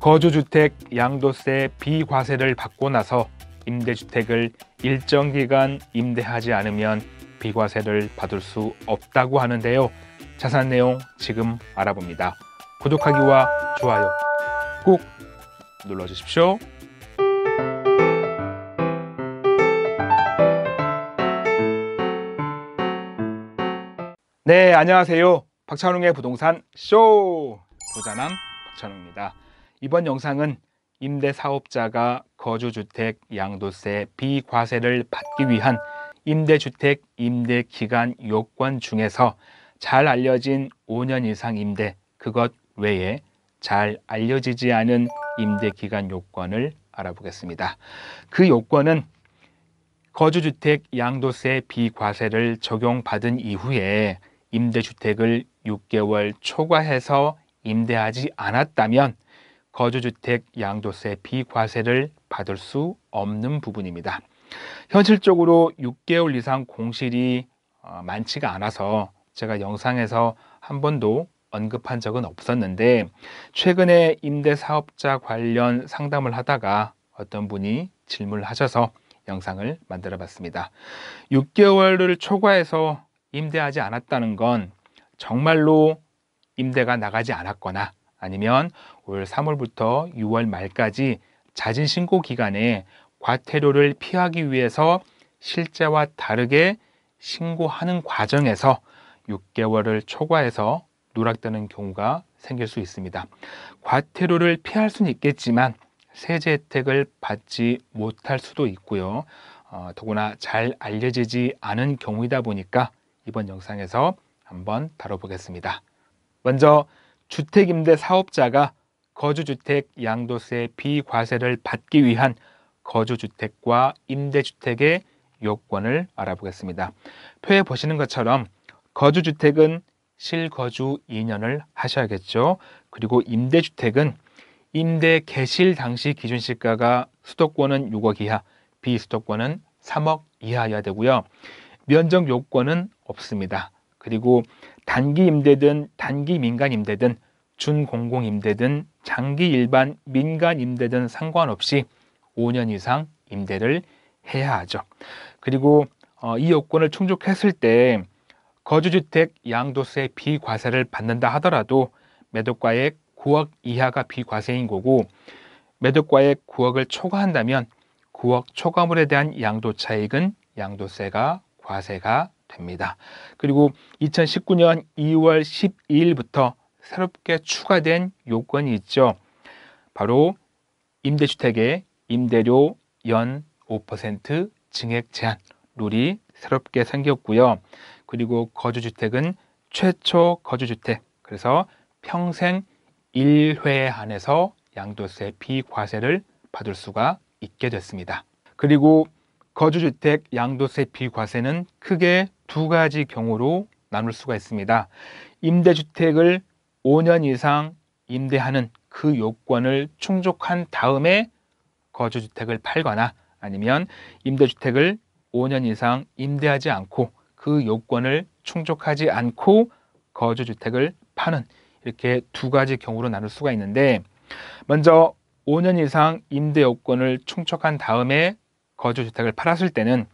거주주택 양도세 비과세를 받고 나서 임대주택을 일정 기간 임대하지 않으면 비과세를 받을 수 없다고 하는데요. 자산 내용 지금 알아봅니다. 구독하기와 좋아요 꼭 눌러주십시오. 네, 안녕하세요. 박찬웅의 부동산 쇼! 부자남 박찬웅입니다. 이번 영상은 임대사업자가 거주주택 양도세 비과세를 받기 위한 임대주택 임대기간 요건 중에서 잘 알려진 5년 이상 임대 그것 외에 잘 알려지지 않은 임대기간 요건을 알아보겠습니다. 그 요건은 거주주택 양도세 비과세를 적용받은 이후에 임대주택을 6개월 초과해서 임대하지 않았다면 거주주택 양도세 비과세를 받을 수 없는 부분입니다. 현실적으로 6개월 이상 공실이 어, 많지가 않아서 제가 영상에서 한 번도 언급한 적은 없었는데 최근에 임대사업자 관련 상담을 하다가 어떤 분이 질문을 하셔서 영상을 만들어 봤습니다. 6개월을 초과해서 임대하지 않았다는 건 정말로 임대가 나가지 않았거나 아니면 올 3월부터 6월 말까지 자진 신고 기간에 과태료를 피하기 위해서 실제와 다르게 신고하는 과정에서 6개월을 초과해서 누락되는 경우가 생길 수 있습니다. 과태료를 피할 수는 있겠지만 세제 혜택을 받지 못할 수도 있고요. 어, 더구나 잘 알려지지 않은 경우이다 보니까 이번 영상에서 한번 다뤄보겠습니다. 먼저 주택임대 사업자가 거주주택 양도세 비과세를 받기 위한 거주주택과 임대주택의 요건을 알아보겠습니다. 표에 보시는 것처럼 거주주택은 실거주 2년을 하셔야겠죠. 그리고 임대주택은 임대 개실 당시 기준 시가가 수도권은 6억 이하, 비수도권은 3억 이하여야 되고요. 면적 요건은 없습니다. 그리고 단기 임대든 단기 민간 임대든 준공공 임대든 장기 일반 민간 임대든 상관없이 5년 이상 임대를 해야 하죠. 그리고 어, 이 요건을 충족했을 때 거주주택 양도세 비과세를 받는다 하더라도 매도가액 9억 이하가 비과세인 거고 매도가액 9억을 초과한다면 9억 초과물에 대한 양도 차익은 양도세가 과세가 됩니다. 그리고 2019년 2월 12일부터 새롭게 추가된 요건이 있죠. 바로 임대주택의 임대료 연 5% 증액 제한 룰이 새롭게 생겼고요. 그리고 거주주택은 최초 거주주택, 그래서 평생 1회에 한해서 양도세 비과세를 받을 수가 있게 됐습니다. 그리고 거주주택 양도세 비과세는 크게 두 가지 경우로 나눌 수가 있습니다. 임대주택을 5년 이상 임대하는 그 요건을 충족한 다음에 거주주택을 팔거나 아니면 임대주택을 5년 이상 임대하지 않고 그 요건을 충족하지 않고 거주주택을 파는 이렇게 두 가지 경우로 나눌 수가 있는데 먼저 5년 이상 임대 요건을 충족한 다음에 거주주택을 팔았을 때는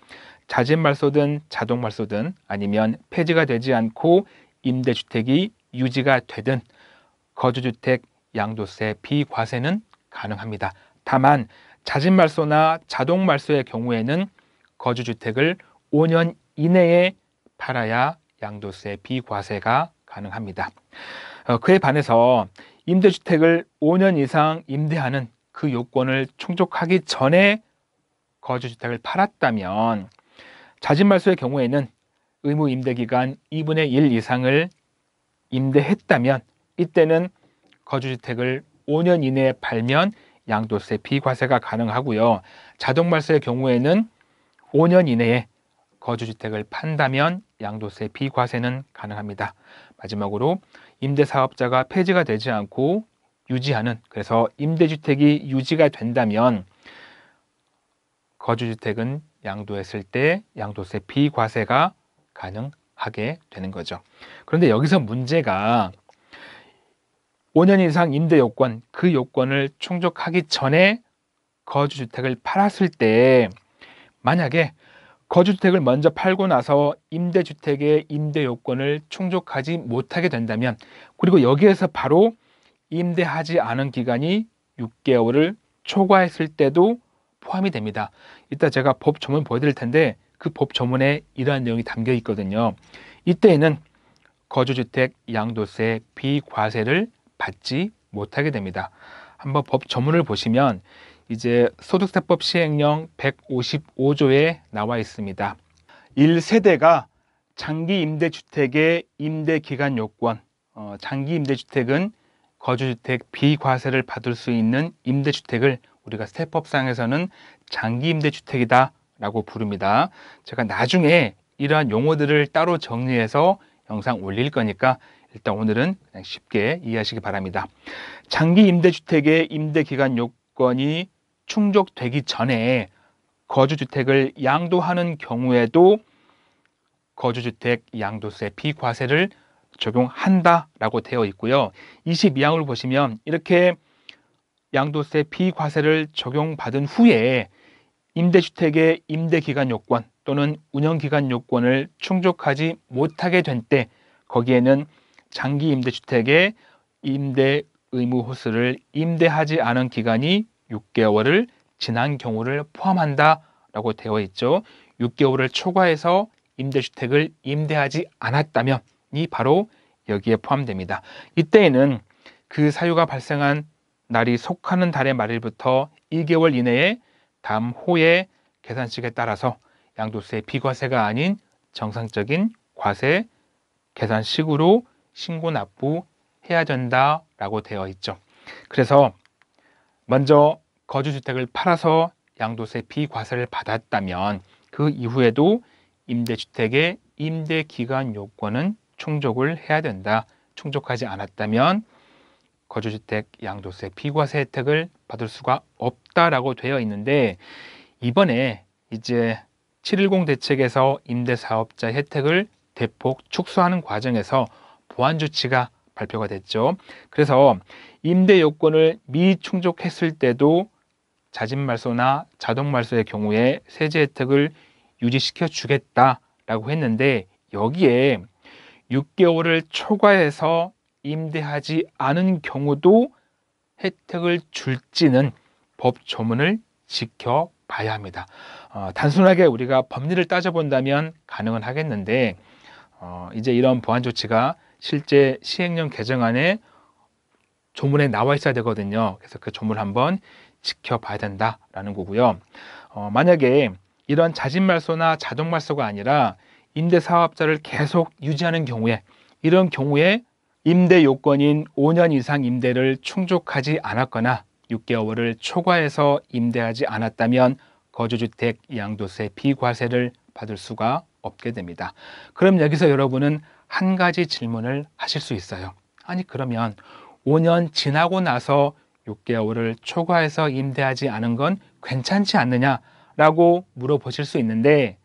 자진 말소든 자동 말소든 아니면 폐지가 되지 않고 임대주택이 유지가 되든 거주주택 양도세 비과세는 가능합니다. 다만 자진 말소나 자동 말소의 경우에는 거주주택을 5년 이내에 팔아야 양도세 비과세가 가능합니다. 어, 그에 반해서 임대주택을 5년 이상 임대하는 그 요건을 충족하기 전에 거주주택을 팔았다면 자진말소의 경우에는 의무 임대 기간 2분의 1 이상을 임대했다면 이때는 거주주택을 5년 이내에 팔면 양도세 비과세가 가능하고요. 자동말소의 경우에는 5년 이내에 거주주택을 판다면 양도세 비과세는 가능합니다. 마지막으로 임대사업자가 폐지가 되지 않고 유지하는 그래서 임대주택이 유지가 된다면 거주주택은 양도했을 때 양도세 비과세가 가능하게 되는 거죠. 그런데 여기서 문제가 5년 이상 임대 요건, 그 요건을 충족하기 전에 거주주택을 팔았을 때 만약에 거주주택을 먼저 팔고 나서 임대주택의 임대 요건을 충족하지 못하게 된다면 그리고 여기에서 바로 임대하지 않은 기간이 6개월을 초과했을 때도 포함이 됩니다. 이따 제가 법 조문 보여드릴 텐데 그법 조문에 이러한 내용이 담겨 있거든요. 이때에는 거주주택 양도세 비과세를 받지 못하게 됩니다. 한번 법 조문을 보시면 이제 소득세법 시행령 155조에 나와 있습니다. 1세대가 장기 임대주택의 임대기간 요건, 어, 장기 임대주택은 거주주택 비과세를 받을 수 있는 임대주택을 우리가 세법상에서는 장기 임대주택이다 라고 부릅니다. 제가 나중에 이러한 용어들을 따로 정리해서 영상 올릴 거니까 일단 오늘은 그냥 쉽게 이해하시기 바랍니다. 장기 임대주택의 임대기간 요건이 충족되기 전에 거주주택을 양도하는 경우에도 거주주택 양도세 비과세를 적용한다라고 되어 있고요. 22항을 보시면 이렇게 양도세 비과세를 적용받은 후에 임대주택의 임대기간 요건 또는 운영기간 요건을 충족하지 못하게 된 때 거기에는 장기 임대주택의 임대 의무 호수를 임대하지 않은 기간이 6개월을 지난 경우를 포함한다라고 되어 있죠. 6개월을 초과해서 임대주택을 임대하지 않았다면 이 바로 여기에 포함됩니다. 이때에는 그 사유가 발생한 날이 속하는 달의 말일부터 1개월 이내에 다음 호의 계산식에 따라서 양도세 비과세가 아닌 정상적인 과세 계산식으로 신고 납부해야 된다라고 되어 있죠. 그래서 먼저 거주주택을 팔아서 양도세 비과세를 받았다면 그 이후에도 임대주택의 임대기간 요건은 충족을 해야 된다. 충족하지 않았다면 거주주택 양도세 비과세 혜택을 받을 수가 없다라고 되어 있는데 이번에 이제 710 대책에서 임대사업자 혜택을 대폭 축소하는 과정에서 보완 조치가 발표가 됐죠. 그래서 임대 요건을 미충족했을 때도 자진말소나 자동말소의 경우에 세제 혜택을 유지시켜 주겠다라고 했는데 여기에 6개월을 초과해서 임대하지 않은 경우도 혜택을 줄지는 법 조문을 지켜봐야 합니다. 어, 단순하게 우리가 법리를 따져본다면 가능은 하겠는데 어, 이제 이런 보완 조치가 실제 시행령 개정안에 조문에 나와 있어야 되거든요. 그래서 그 조문을 한번 지켜봐야 된다라는 거고요. 어, 만약에 이런 자진말소나 자동말소가 아니라 임대사업자를 계속 유지하는 경우에 이런 경우에 임대 요건인 5년 이상 임대를 충족하지 않았거나 6개월을 초과해서 임대하지 않았다면 거주주택 양도세 비과세를 받을 수가 없게 됩니다. 그럼 여기서 여러분은 한 가지 질문을 하실 수 있어요. 아니 그러면 5년 지나고 나서 6개월을 초과해서 임대하지 않은 건 괜찮지 않느냐라고 물어보실 수 있는데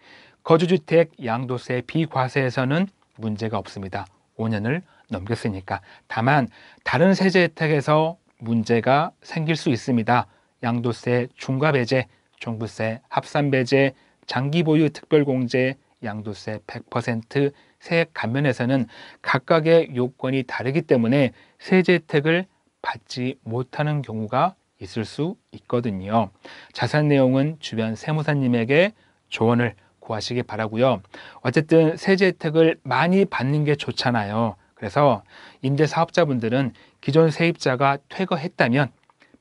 거주주택 양도세 비과세에서는 문제가 없습니다. 5년을 넘겼으니까. 다만 다른 세제 혜택에서 문제가 생길 수 있습니다. 양도세 중과 배제, 종부세 합산 배제, 장기 보유 특별공제, 양도세 100% 세액 감면에서는 각각의 요건이 다르기 때문에 세제 혜택을 받지 못하는 경우가 있을 수 있거든요. 자세 내용은 주변 세무사님에게 조언을 구하시기 바라고요. 어쨌든 세제 혜택을 많이 받는 게 좋잖아요. 그래서 임대 사업자분들은 기존 세입자가 퇴거했다면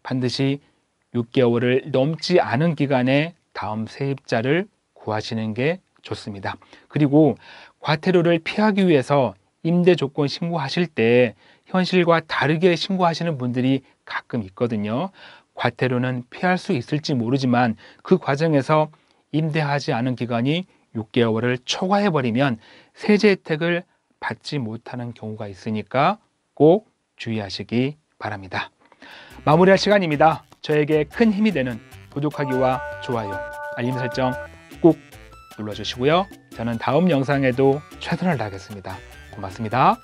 반드시 6개월을 넘지 않은 기간에 다음 세입자를 구하시는 게 좋습니다. 그리고 과태료를 피하기 위해서 임대 조건 신고하실 때 현실과 다르게 신고하시는 분들이 가끔 있거든요. 과태료는 피할 수 있을지 모르지만 그 과정에서 임대하지 않은 기간이 6개월을 초과해버리면 세제 혜택을 받지 못하는 경우가 있으니까 꼭 주의하시기 바랍니다. 마무리할 시간입니다. 저에게 큰 힘이 되는 구독하기와 좋아요, 알림 설정 꼭 눌러주시고요. 저는 다음 영상에도 최선을 다하겠습니다. 고맙습니다.